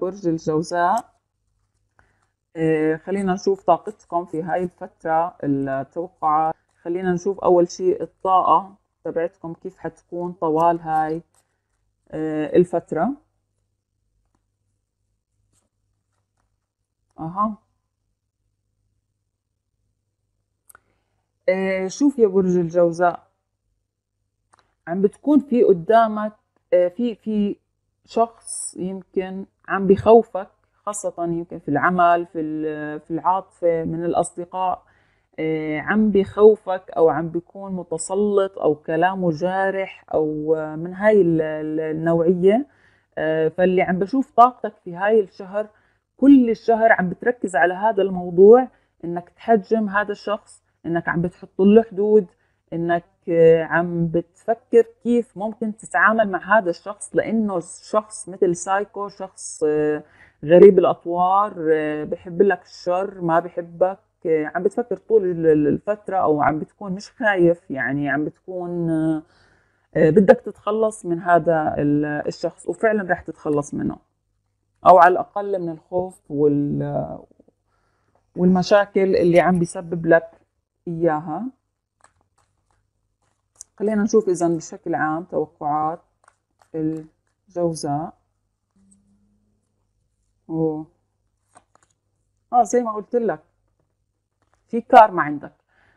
برج الجوزاء آه، خلينا نشوف طاقتكم في هاي الفترة التوقعة خلينا نشوف أول شيء الطاقة تبعتكم كيف حتكون طوال هاي آه، الفترة أها آه، شوف يا برج الجوزاء عم بتكون في قدامك في في شخص يمكن عم بخوفك خاصة يمكن في العمل في في العاطفة من الأصدقاء آه، عم بخوفك أو عم بيكون متسلط أو كلامه جارح أو آه، من هاي النوعية آه، فاللي عم بشوف طاقتك في هاي الشهر كل الشهر عم بتركز على هذا الموضوع انك تحجم هذا الشخص انك عم بتحط له حدود انك عم بتفكر كيف ممكن تتعامل مع هذا الشخص لانه شخص مثل سايكو شخص آه، غريب الاطوار آه، بحب لك الشر ما بحبك آه، عم بتفكر طول الفتره او عم بتكون مش خايف يعني عم بتكون بدك تتخلص من هذا الشخص وفعلا رح تتخلص منه او على الاقل من الخوف وال والمشاكل اللي عم بيسبب لك اياها خلينا نشوف إذا بشكل عام توقعات الجوزاء و اه زي ما قلت لك في كارما عندك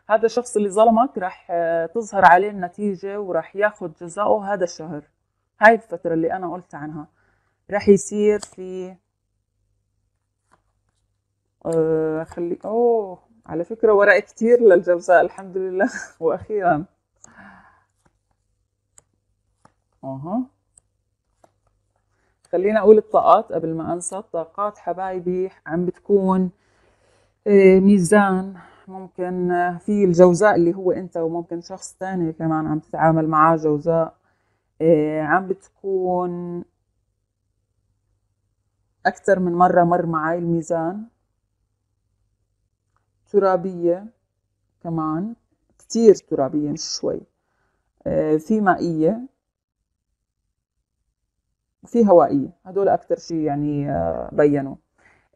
هذا الشخص اللي ظلمك راح آه، تظهر عليه النتيجة وراح ياخذ جزاؤه هذا الشهر هاي الفترة اللي أنا قلت عنها راح يصير في اخلي آه، خلي اوه على فكرة ورق كتير للجوزاء الحمد لله وأخيرا اها خلينا اقول الطاقات قبل ما انسى الطاقات حبايبي عم بتكون آه، ميزان ممكن آه، في الجوزاء اللي هو انت وممكن شخص تاني كمان عم تتعامل معاه جوزاء آه، عم بتكون أكثر من مرة مر معي الميزان ترابية كمان كتير ترابية مش شوي في مائية في هوائيه هدول اكثر شيء يعني آه، بينوا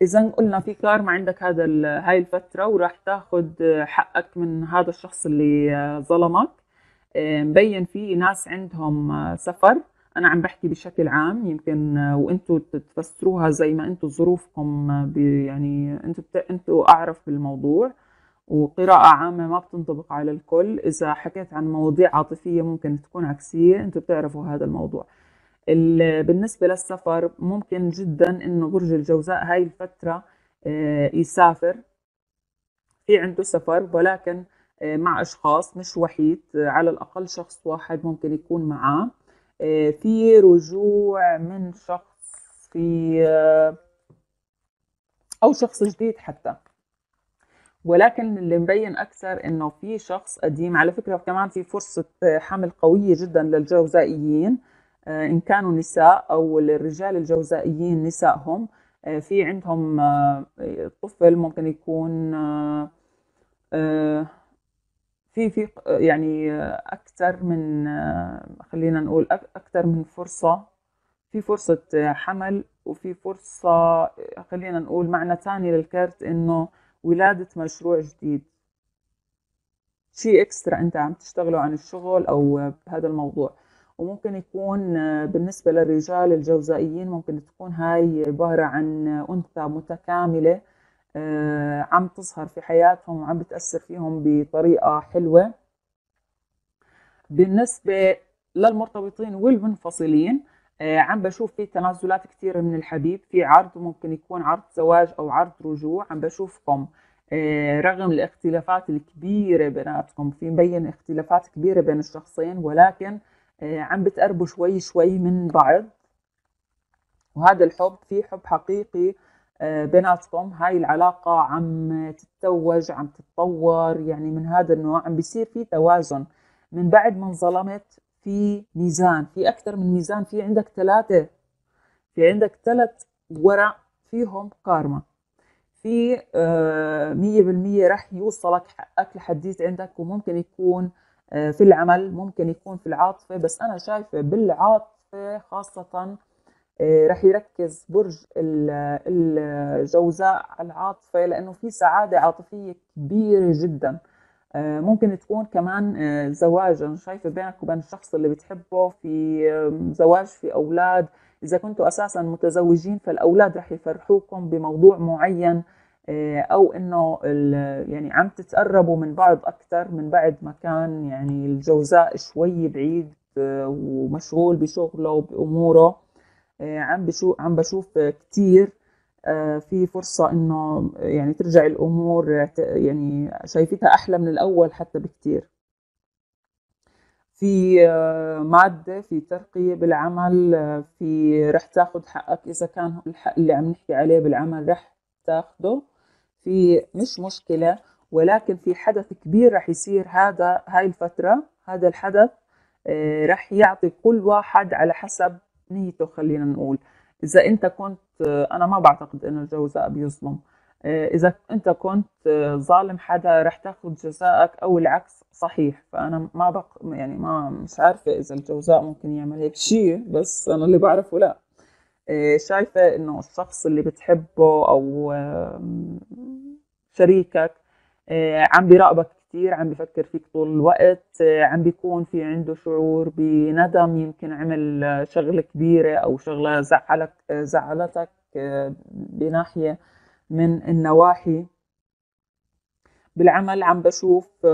اذا قلنا في كارما عندك هذا هاي الفتره وراح تاخذ آه، حقك من هذا الشخص اللي آه، ظلمك مبين في ناس عندهم سفر انا عم بحكي بشكل عام يمكن وانتم تفسروها زي ما انتم ظروفكم يعني انتم انتم اعرف بالموضوع وقراءة عامة ما بتنطبق على الكل إذا حكيت عن مواضيع عاطفية ممكن تكون عكسية أنتم بتعرفوا هذا الموضوع بالنسبة للسفر ممكن جدا انه برج الجوزاء هاي الفترة آه، يسافر في عنده سفر ولكن آه، مع اشخاص مش وحيد آه، على الاقل شخص واحد ممكن يكون معاه في رجوع من شخص في او شخص جديد حتى ولكن اللي مبين اكثر انه في شخص قديم على فكره كمان في فرصه حمل قويه جدا للجوزائيين آه، ان كانوا نساء او الرجال الجوزائيين نسائهم آه، في عندهم آه، طفل ممكن يكون في في يعني اكثر من خلينا نقول اكثر من فرصه في فرصه حمل وفي فرصه خلينا نقول معنى ثاني للكرت انه ولاده مشروع جديد شيء اكسترا انت عم تشتغله عن الشغل او بهذا الموضوع وممكن يكون آه، بالنسبة للرجال الجوزائيين ممكن تكون هاي عبارة عن آه، أنثى متكاملة آه، عم تظهر في حياتهم وعم بتأثر فيهم بطريقة حلوة بالنسبة للمرتبطين والمنفصلين عم بشوف في تنازلات كثيره من الحبيب في عرض ممكن يكون عرض زواج أو عرض رجوع عم بشوفكم رغم الاختلافات الكبيرة بيناتكم في مبين اختلافات كبيرة بين الشخصين ولكن آه، عم بتقربوا شوي شوي من بعض وهذا الحب في حب حقيقي آه، بيناتكم هاي العلاقة عم تتوج عم تتطور يعني من هذا النوع عم بيصير في توازن من بعد ما انظلمت في ميزان في أكثر من ميزان في عندك ثلاثة في عندك ثلاث ورق فيهم كارما في آه، مية بالمية رح يوصلك حقك لحديت عندك وممكن يكون آه، في العمل ممكن يكون في العاطفه بس انا شايفه بالعاطفه خاصه آه، رح يركز برج الجوزاء على العاطفه لانه في سعاده عاطفيه كبيره جدا آه، ممكن تكون كمان زواج انا شايفه بينك وبين الشخص اللي بتحبه في زواج في اولاد اذا كنتوا اساسا متزوجين فالاولاد رح يفرحوكم بموضوع معين آه، او انه يعني عم تتقربوا من بعض اكثر من بعد ما كان يعني الجوزاء شوي بعيد آه، ومشغول بشغله وباموره آه، عم بشوف عم بشوف كثير في فرصه انه يعني ترجع الامور يعني شايفتها احلى من الاول حتى بكثير في ماده في ترقيه بالعمل في رح تاخذ حقك اذا كان الحق اللي عم نحكي عليه بالعمل رح تاخده في مش مشكلة ولكن في حدث كبير رح يصير هذا هاي الفترة هذا الحدث آه، رح يعطي كل واحد على حسب نيته خلينا نقول إذا أنت كنت آه، أنا ما بعتقد إنه الجوزاء بيظلم آه، إذا أنت كنت ظالم حدا رح تاخذ جزاءك أو العكس صحيح فأنا ما بق يعني ما مش عارفة إذا الجوزاء ممكن يعمل هيك شيء بس أنا اللي بعرفه لأ آه، شايفه انه الشخص اللي بتحبه او شريكك آه، عم بيراقبك كثير عم بفكر فيك طول الوقت آه، عم بيكون في عنده شعور بندم يمكن عمل شغله كبيره او شغله زعلك زعلتك بناحيه من النواحي بالعمل عم بشوف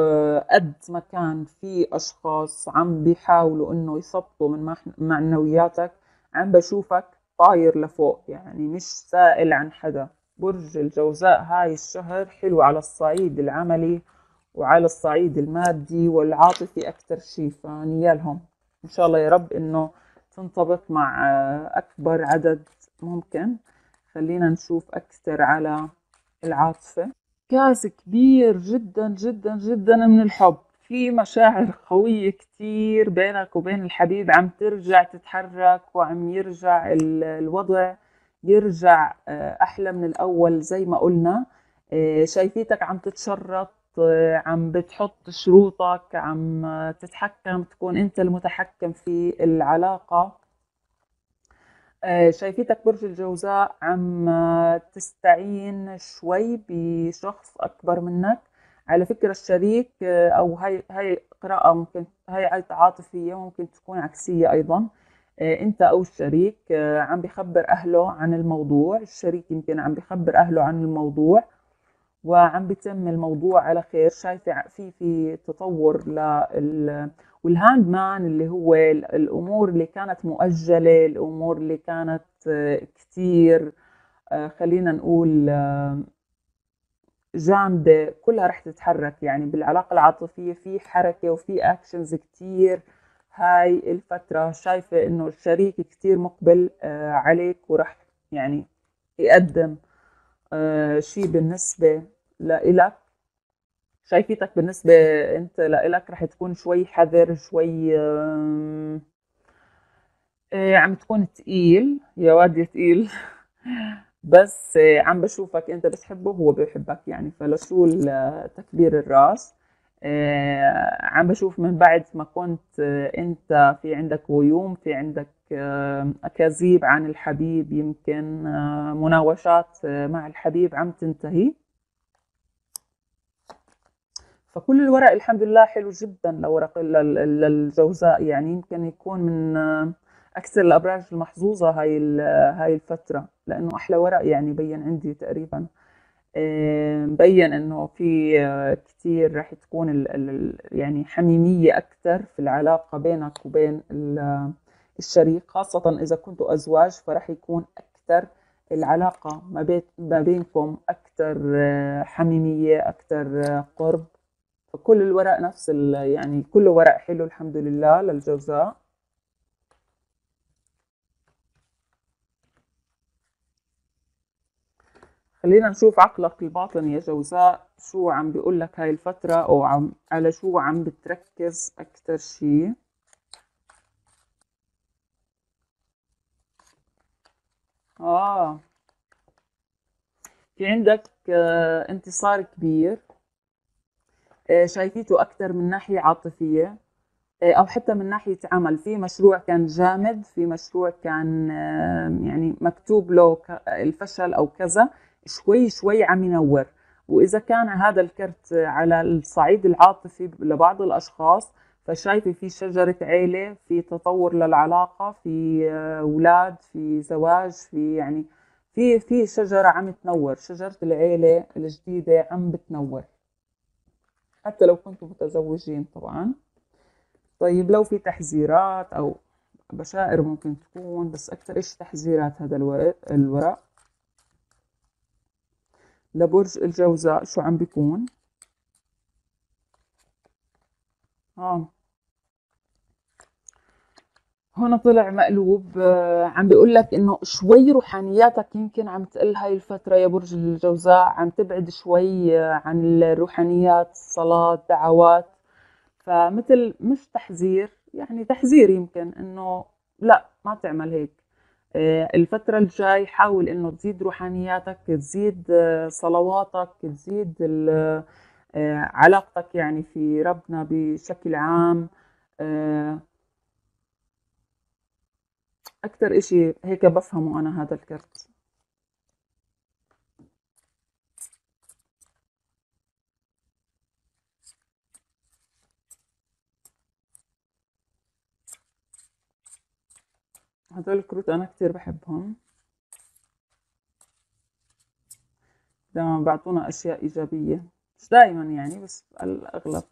قد ما كان في اشخاص عم بيحاولوا انه يثبطوا من معنوياتك عم بشوفك طاير لفوق يعني مش سائل عن حدا برج الجوزاء هاي الشهر حلو على الصعيد العملي وعلى الصعيد المادي والعاطفي أكثر شيء فنيالهم إن شاء الله يا رب إنه تنطبق مع أكبر عدد ممكن خلينا نشوف أكثر على العاطفة كاس كبير جدا جدا جدا من الحب في مشاعر قوية كتير بينك وبين الحبيب عم ترجع تتحرك وعم يرجع الوضع يرجع آه، أحلى من الأول زي ما قلنا آه، شايفيتك عم تتشرط آه، عم بتحط شروطك عم تتحكم تكون أنت المتحكم في العلاقة شايفيتك برج الجوزاء عم تستعين شوي بشخص أكبر منك على فكرة الشريك آه، أو هاي هاي قراءة ممكن هاي عاطفية ممكن تكون عكسية أيضا آه، أنت أو الشريك آه، عم بخبر أهله عن الموضوع الشريك يمكن عم بخبر أهله عن الموضوع وعم بتم الموضوع على خير شايفة في في تطور لل والهاند مان اللي هو الأمور اللي كانت مؤجلة الأمور اللي كانت كتير خلينا نقول جامده كلها رح تتحرك يعني بالعلاقه العاطفيه في حركه وفي اكشنز كتير هاي الفتره شايفه انه الشريك كتير مقبل آه، عليك ورح يعني يقدم آه، شيء بالنسبه لإلك شايفيتك بالنسبة أنت لإلك رح تكون شوي حذر شوي آه، عم تكون تقيل يا واد تقيل بس آه، عم بشوفك انت بتحبه هو بيحبك يعني فلشو آه، تكبير الراس آه، عم بشوف من بعد ما كنت انت في عندك غيوم في عندك اكاذيب عن الحبيب يمكن مناوشات مع الحبيب عم تنتهي فكل الورق الحمد لله حلو جدا لورق للجوزاء يعني يمكن يكون من اكثر الابراج المحظوظه هاي هاي الفتره لانه احلى ورق يعني بين عندي تقريبا مبين انه في آه، كثير راح تكون الـ الـ يعني حميميه اكثر في العلاقه بينك وبين الشريك خاصه اذا كنتوا ازواج فراح يكون اكثر العلاقه ما, ما بينكم اكثر آه، حميميه اكثر آه، قرب فكل الورق نفس يعني كله ورق حلو الحمد لله للجوزاء خلينا نشوف عقلك الباطن يا جوزاء شو عم بيقول لك هاي الفترة أو عم على شو عم بتركز أكتر شيء آه في عندك آه انتصار كبير آه شايفيته أكتر من ناحية عاطفية آه أو حتى من ناحية عمل في مشروع كان جامد في مشروع كان آه، يعني مكتوب له الفشل أو كذا شوي شوي عم ينور واذا كان هذا الكرت على الصعيد العاطفي لبعض الاشخاص فشايفه في شجره عيله في تطور للعلاقه في اولاد في زواج في يعني في في شجره عم تنور شجره العيله الجديده عم بتنور حتى لو كنتم متزوجين طبعا طيب لو في تحذيرات او بشائر ممكن تكون بس اكثر شيء تحذيرات هذا الورق, الورق. لبرج الجوزاء شو عم بيكون اه هون طلع مقلوب آه، عم بيقول لك انه شوي روحانياتك يمكن عم تقل هاي الفتره يا برج الجوزاء عم تبعد شوي آه، عن الروحانيات الصلاه الدعوات فمثل مش تحذير يعني تحذير يمكن انه لا ما تعمل هيك آه، الفترة الجاي حاول انه تزيد روحانياتك تزيد آه، صلواتك تزيد آه، علاقتك يعني في ربنا بشكل عام أكثر إشي هيك بفهمه أنا هذا الكرت هدول الكروت أنا كتير بحبهم دائما بعطونا أشياء إيجابية مش دايما يعني بس الأغلب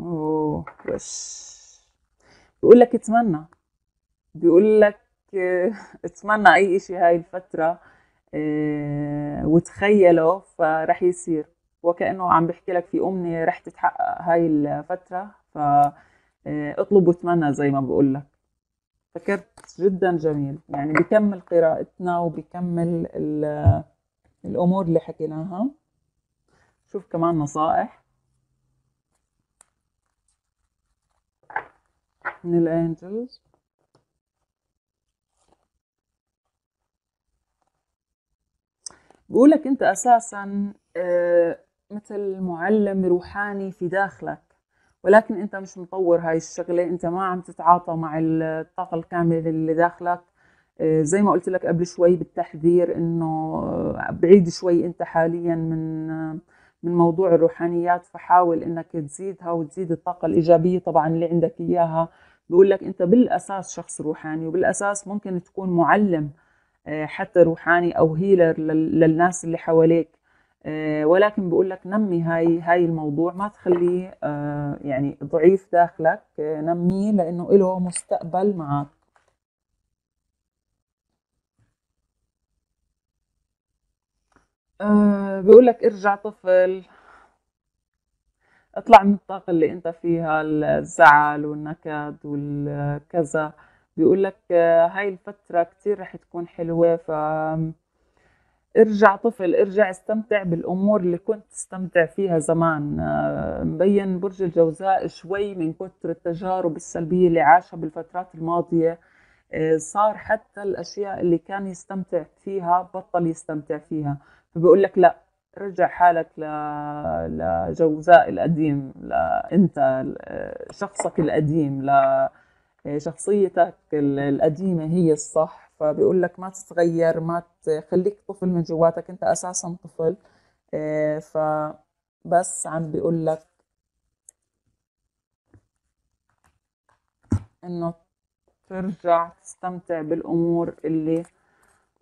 اوه وش بيقول لك اتمنى بيقول لك اتمنى اي اشي هاي الفترة آه، وتخيله فرح يصير وكانه عم بحكي لك في امنيه رح تتحقق هاي الفتره ف آه، اطلب واتمنى زي ما بقول لك فكرت جدا جميل يعني بكمل قراءتنا وبكمل الامور اللي حكيناها شوف كمان نصائح من الانجلز بقولك انت اساسا آه، مثل معلم روحاني في داخلك ولكن انت مش مطور هاي الشغله انت ما عم تتعاطى مع الطاقه الكامله اللي داخلك آه، زي ما قلت لك قبل شوي بالتحذير انه بعيد شوي انت حاليا من آه، من موضوع الروحانيات فحاول انك تزيدها وتزيد الطاقه الايجابيه طبعا اللي عندك اياها بقول لك انت بالاساس شخص روحاني وبالاساس ممكن تكون معلم آه، حتى روحاني او هيلر للناس اللي حواليك آه، ولكن بقول لك نمي هاي هاي الموضوع ما تخليه آه، يعني ضعيف داخلك آه، نميه لانه له مستقبل معك بقول لك ارجع طفل اطلع من الطاقة اللي انت فيها الزعل والنكد والكذا بيقول لك هاي الفترة كتير رح تكون حلوة ف ارجع طفل ارجع استمتع بالامور اللي كنت تستمتع فيها زمان آه، مبين برج الجوزاء شوي من كثر التجارب السلبيه اللي عاشها بالفترات الماضيه آه، صار حتى الاشياء اللي كان يستمتع فيها بطل يستمتع فيها فبقول لك لا رجع حالك ل... لجوزاء القديم لانت انت شخصك القديم لشخصيتك القديمه هي الصح فبيقول لك ما تتغير ما تخليك طفل من جواتك انت اساسا طفل آه، فبس عم بيقول لك انه ترجع تستمتع بالامور اللي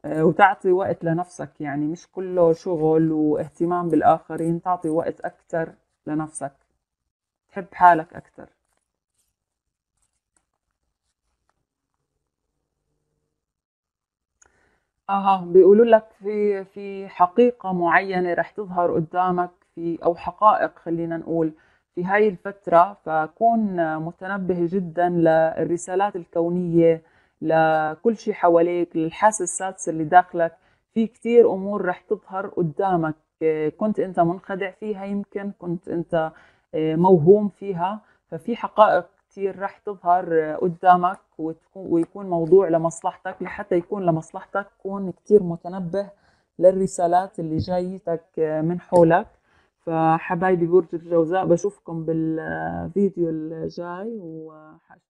آه، وتعطي وقت لنفسك يعني مش كله شغل واهتمام بالاخرين تعطي وقت اكثر لنفسك تحب حالك اكثر اها بيقولوا لك في في حقيقه معينه رح تظهر قدامك في او حقائق خلينا نقول في هاي الفترة فكون متنبه جدا للرسالات الكونية لكل شيء حواليك للحاسة السادسة اللي داخلك في كتير أمور رح تظهر قدامك كنت أنت منخدع فيها يمكن كنت أنت آه، موهوم فيها ففي حقائق كثير رح تظهر قدامك ويكون موضوع لمصلحتك لحتى يكون لمصلحتك كون كتير متنبه للرسالات اللي جايتك من حولك فحبايبي برج الجوزاء بشوفكم بالفيديو الجاي وحاجة.